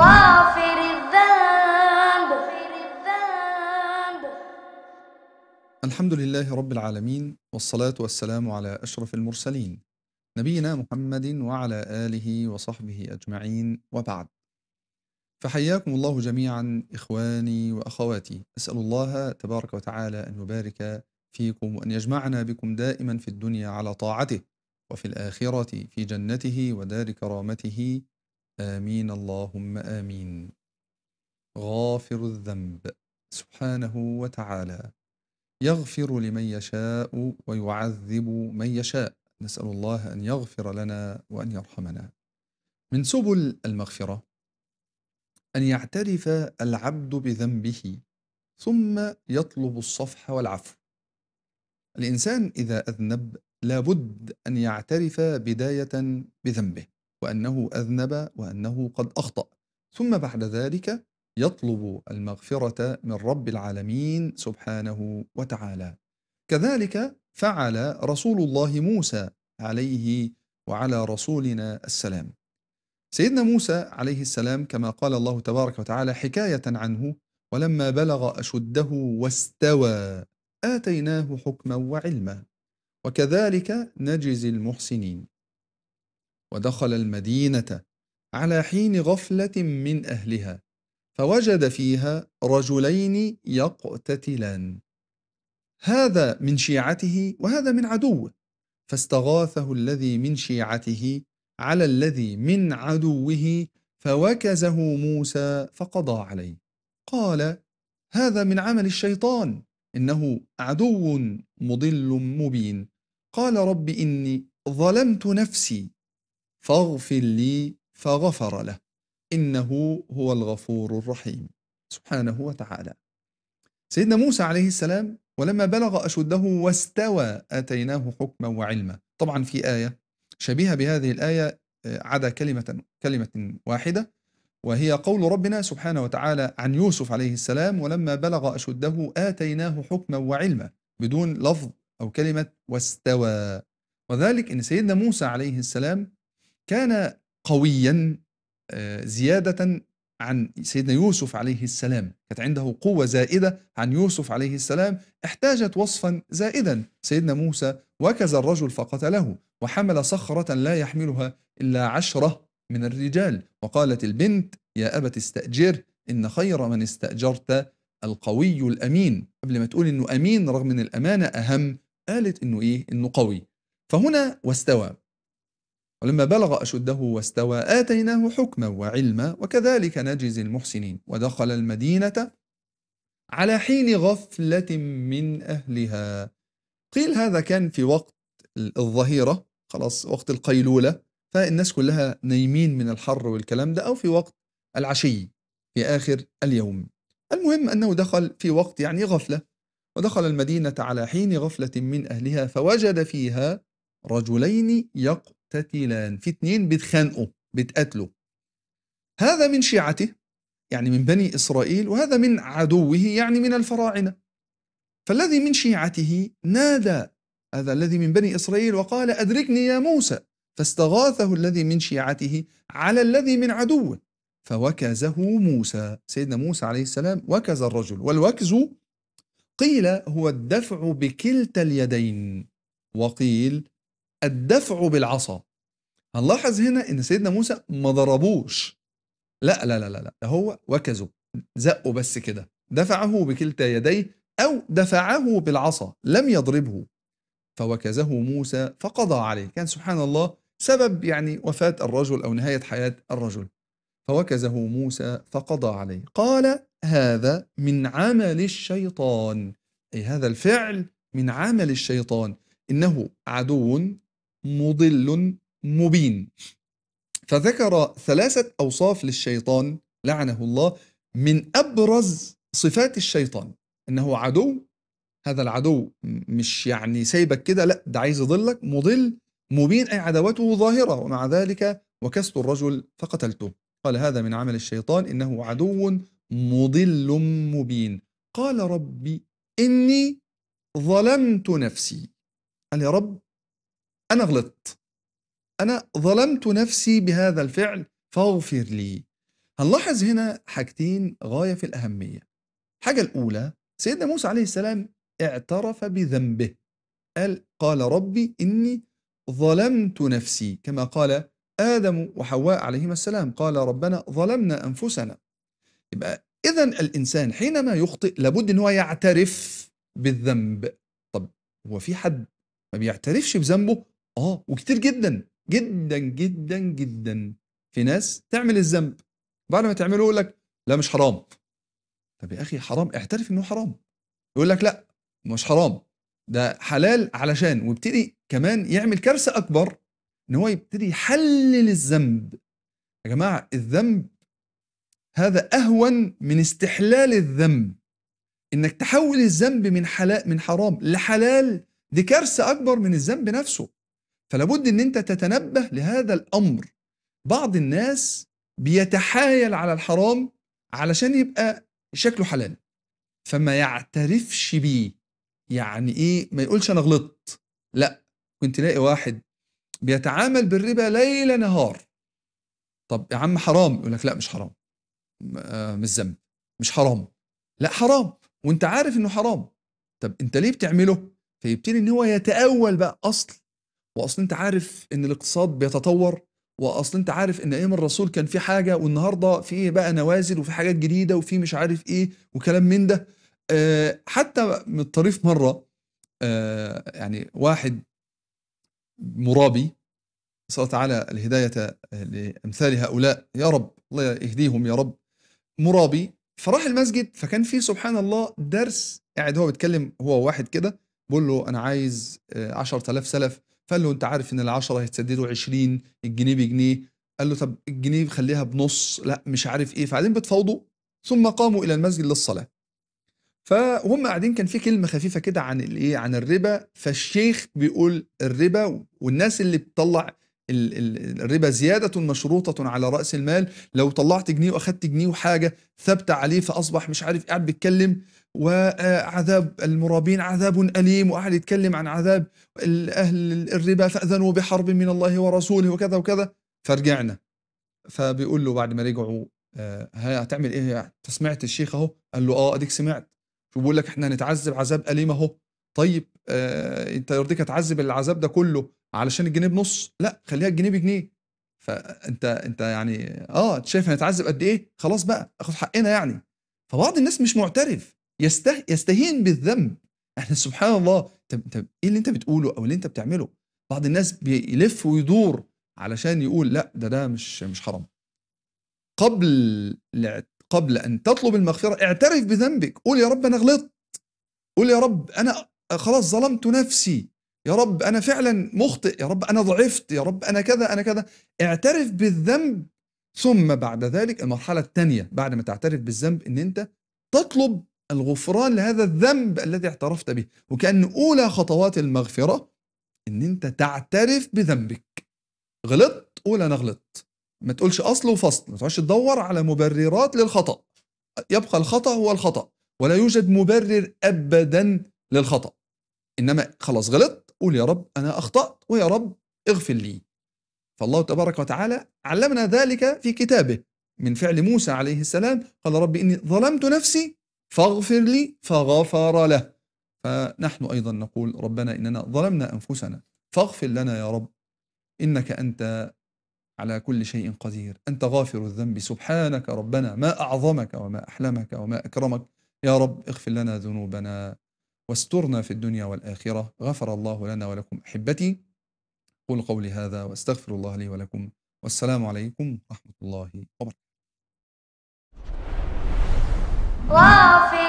غافر الذنب الحمد لله رب العالمين والصلاة والسلام على أشرف المرسلين نبينا محمد وعلى آله وصحبه أجمعين وبعد فحياكم الله جميعا إخواني وأخواتي أسأل الله تبارك وتعالى أن يبارك فيكم وأن يجمعنا بكم دائما في الدنيا على طاعته وفي الآخرة في جنته ودار كرامته آمين اللهم آمين غافر الذنب سبحانه وتعالى يغفر لمن يشاء ويعذب من يشاء نسأل الله أن يغفر لنا وأن يرحمنا من سبل المغفرة أن يعترف العبد بذنبه ثم يطلب الصفح والعفو الإنسان إذا أذنب لابد أن يعترف بداية بذنبه وأنه أذنب وأنه قد أخطأ ثم بعد ذلك يطلب المغفرة من رب العالمين سبحانه وتعالى كذلك فعل رسول الله موسى عليه وعلى رسولنا السلام سيدنا موسى عليه السلام كما قال الله تبارك وتعالى حكاية عنه ولما بلغ أشده واستوى آتيناه حكما وعلما وكذلك نجزي المحسنين ودخل المدينة على حين غفلة من أهلها فوجد فيها رجلين يقتتلان هذا من شيعته وهذا من عدوه فاستغاثه الذي من شيعته على الذي من عدوه فوكزه موسى فقضى عليه قال هذا من عمل الشيطان إنه عدو مضل مبين قال رب إني ظلمت نفسي فاغفر لي فغفر له إنه هو الغفور الرحيم سبحانه وتعالى سيدنا موسى عليه السلام ولما بلغ أشده واستوى أتيناه حكما وعلما طبعا في آية شبيهة بهذه الآية آه، عدا كلمة, كلمة واحدة وهي قول ربنا سبحانه وتعالى عن يوسف عليه السلام ولما بلغ أشده آتيناه حكما وعلما بدون لفظ أو كلمة واستوى وذلك أن سيدنا موسى عليه السلام كان قويا آه، زيادة عن سيدنا يوسف عليه السلام كانت عنده قوة زائدة عن يوسف عليه السلام احتاجت وصفا زائدا سيدنا موسى وكز الرجل فقتله وحمل صخرة لا يحملها إلا عشرة من الرجال وقالت البنت يا أبت استأجر إن خير من استأجرت القوي الأمين قبل ما تقول إنه أمين رغم إن الأمانة أهم قالت إنه إيه إنه قوي فهنا واستوى ولما بلغ أشده واستوى آتيناه حكما وعلما وكذلك نجزي المحسنين ودخل المدينة على حين غفلة من أهلها قيل هذا كان في وقت الظهيرة خلاص وقت القيلولة فالناس كلها نايمين من الحر والكلام ده أو في وقت العشي في آخر اليوم المهم أنه دخل في وقت يعني غفلة ودخل المدينة على حين غفلة من أهلها فوجد فيها رجلين يقتلون مقتتلان في اثنين بيتخانقوا بيتقاتلوا هذا من شيعته يعني من بني إسرائيل وهذا من عدوه يعني من الفراعنة فالذي من شيعته نادى هذا الذي من بني إسرائيل وقال أدركني يا موسى فاستغاثه الذي من شيعته على الذي من عدوه فوكزه موسى سيدنا موسى عليه السلام وكز الرجل والوكز قيل هو الدفع بكلتا اليدين وقيل الدفع بالعصا هنلاحظ هنا ان سيدنا موسى ما ضربوش لا لا لا لا ده هو وكزه زقه بس كده دفعه بكلتا يديه أو دفعه بالعصا لم يضربه فوكزه موسى فقضى عليه كان سبحان الله سبب يعني وفاة الرجل أو نهاية حياة الرجل فوكزه موسى فقضى عليه قال هذا من عمل الشيطان أي هذا الفعل من عمل الشيطان إنه عدو مضل مبين فذكر ثلاثة أوصاف للشيطان لعنه الله من أبرز صفات الشيطان إنه عدو هذا العدو مش يعني سايبك كده لا ده عايز يضلك مضل مبين أي عداوته ظاهرة ومع ذلك وكست الرجل فقتلته قال هذا من عمل الشيطان إنه عدو مضل مبين قال ربي إني ظلمت نفسي قال يا رب أنا غلطت أنا ظلمت نفسي بهذا الفعل فاغفر لي هنلاحظ هنا حاجتين غاية في الأهمية الحاجة الأولى سيدنا موسى عليه السلام اعترف بذنبه قال قال ربي إني ظلمت نفسي كما قال آدم وحواء عليهما السلام قال ربنا ظلمنا أنفسنا يبقى إذا الإنسان حينما يخطئ لابد إن هو يعترف بالذنب طب هو في حد ما بيعترفش بذنبه اه وكتير جدا جدا جدا جدا في ناس تعمل الذنب بعد ما تعمله يقول لك لا مش حرام طب يا اخي حرام اعترف انه حرام يقول لك لا مش حرام ده حلال علشان ويبتدي كمان يعمل كارثه اكبر ان هو يبتدي يحلل الذنب يا جماعه الذنب هذا اهون من استحلال الذنب انك تحول الذنب من حلال من حرام لحلال دي كارثه اكبر من الذنب نفسه فلابد ان انت تتنبه لهذا الامر بعض الناس بيتحايل على الحرام علشان يبقى شكله حلال فما يعترفش بيه يعني ايه ما يقولش انا غلطت لا كنت تلاقي واحد بيتعامل بالربا ليل نهار طب يا عم حرام يقول لك لا مش حرام آه، مش ذنب مش حرام لا حرام وانت عارف انه حرام طب انت ليه بتعمله فيبتدي ان هو يتأول بقى اصل واصل انت عارف ان الاقتصاد بيتطور واصل انت عارف ان ايام الرسول كان في حاجه والنهارده في إيه بقى نوازل وفي حاجات جديده وفي مش عارف ايه وكلام من ده آه، حتى من الطريف مره آه، يعني واحد مرابي نسال تعالى الهدايه لامثال هؤلاء يا رب الله يهديهم يا رب مرابي فراح المسجد فكان فيه سبحان الله درس قاعد هو بيتكلم هو واحد كده بقول له انا عايز 10000 آه، سلف فقال له انت عارف ان العشرة هيتسددوا 20 الجنيه بجنيه قال له طب الجنيه خليها بنص لا مش عارف ايه فبعدين بتفاوضوا ثم قاموا الى المسجد للصلاه فهم قاعدين كان في كلمه خفيفه كده عن الايه عن الربا فالشيخ بيقول الربا والناس اللي بتطلع الربا زيادة مشروطة على رأس المال لو طلعت جنيه وأخدت جنيه وحاجة ثابتة عليه فأصبح مش عارف قاعد بيتكلم وعذاب المرابين عذاب أليم وقعد يتكلم عن عذاب أهل الربا فأذنوا بحرب من الله ورسوله وكذا وكذا فرجعنا فبيقول له بعد ما رجعوا آه، هتعمل ايه انت سمعت الشيخ اهو قال له اه اديك سمعت بيقول لك احنا هنتعذب عذاب اليم اهو طيب آه انت يرضيك هتعذب العذاب ده كله علشان الجنيه بنص لا خليها الجنيه بجنيه فانت انت يعني اه شايف هنتعذب قد ايه خلاص بقى اخد حقنا يعني فبعض الناس مش معترف يسته يستهين بالذنب احنا سبحان الله طب طب ايه اللي انت بتقوله او اللي انت بتعمله بعض الناس بيلف ويدور علشان يقول لا ده ده مش مش حرام قبل قبل ان تطلب المغفره اعترف بذنبك قول يا رب انا غلطت قول يا رب انا خلاص ظلمت نفسي يا رب انا فعلا مخطئ يا رب انا ضعفت يا رب انا كذا انا كذا اعترف بالذنب ثم بعد ذلك المرحله الثانيه بعد ما تعترف بالذنب ان انت تطلب الغفران لهذا الذنب الذي اعترفت به وكأن أولى خطوات المغفرة إن أنت تعترف بذنبك غلطت قول أنا غلطت ما تقولش أصل وفصل ما تقعدش تدور على مبررات للخطأ يبقى الخطأ هو الخطأ ولا يوجد مبرر أبدا للخطأ إنما خلاص غلط قول يا رب أنا أخطأت ويا رب اغفر لي فالله تبارك وتعالى علمنا ذلك في كتابه من فعل موسى عليه السلام قال رب إني ظلمت نفسي فاغفر لي فغفر له فنحن أيضا نقول ربنا إننا ظلمنا أنفسنا فاغفر لنا يا رب إنك أنت على كل شيء قدير أنت غافر الذنب سبحانك ربنا ما أعظمك وما أحلمك وما أكرمك يا رب اغفر لنا ذنوبنا واسترنا في الدنيا والآخرة غفر الله لنا ولكم أحبتي قل قولي هذا واستغفر الله لي ولكم والسلام عليكم ورحمة الله وبركاته Love